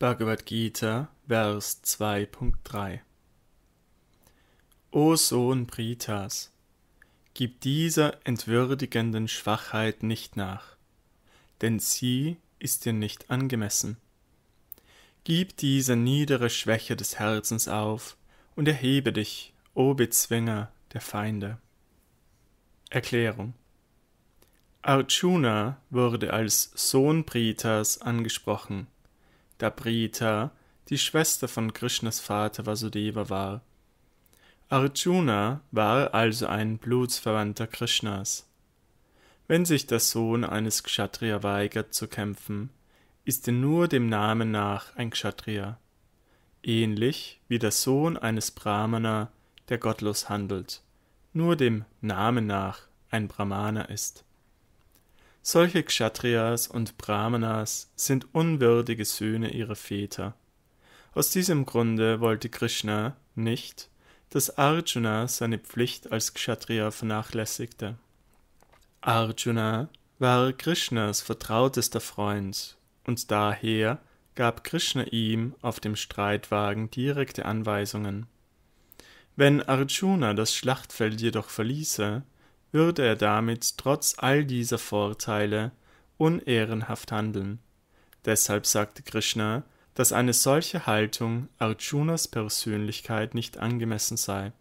Bhagavad Gita, Vers 2.3 O Sohn Britas, gib dieser entwürdigenden Schwachheit nicht nach, denn sie ist dir nicht angemessen. Gib diese niedere Schwäche des Herzens auf und erhebe dich, o Bezwinger der Feinde. Erklärung Arjuna wurde als Sohn Britas angesprochen da Brita, die Schwester von Krishnas Vater Vasudeva war. Arjuna war also ein Blutsverwandter Krishnas. Wenn sich der Sohn eines Kshatriya weigert zu kämpfen, ist er nur dem Namen nach ein Kshatriya, ähnlich wie der Sohn eines Brahmana, der gottlos handelt, nur dem Namen nach ein Brahmana ist. Solche Kshatriyas und Brahmanas sind unwürdige Söhne ihrer Väter. Aus diesem Grunde wollte Krishna nicht, dass Arjuna seine Pflicht als Kshatriya vernachlässigte. Arjuna war Krishnas vertrautester Freund und daher gab Krishna ihm auf dem Streitwagen direkte Anweisungen. Wenn Arjuna das Schlachtfeld jedoch verließe, würde er damit trotz all dieser Vorteile unehrenhaft handeln. Deshalb sagte Krishna, dass eine solche Haltung Arjunas Persönlichkeit nicht angemessen sei.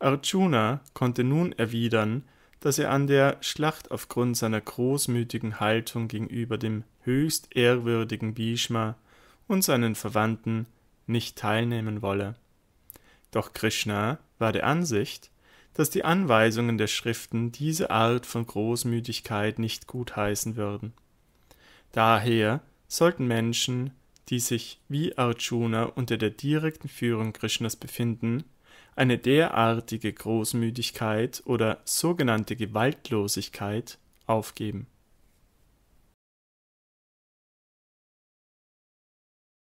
Arjuna konnte nun erwidern, dass er an der Schlacht aufgrund seiner großmütigen Haltung gegenüber dem höchst ehrwürdigen Bhishma und seinen Verwandten nicht teilnehmen wolle. Doch Krishna war der Ansicht, dass die Anweisungen der Schriften diese Art von Großmütigkeit nicht gutheißen würden. Daher sollten Menschen, die sich wie Arjuna unter der direkten Führung Krishnas befinden, eine derartige Großmütigkeit oder sogenannte Gewaltlosigkeit aufgeben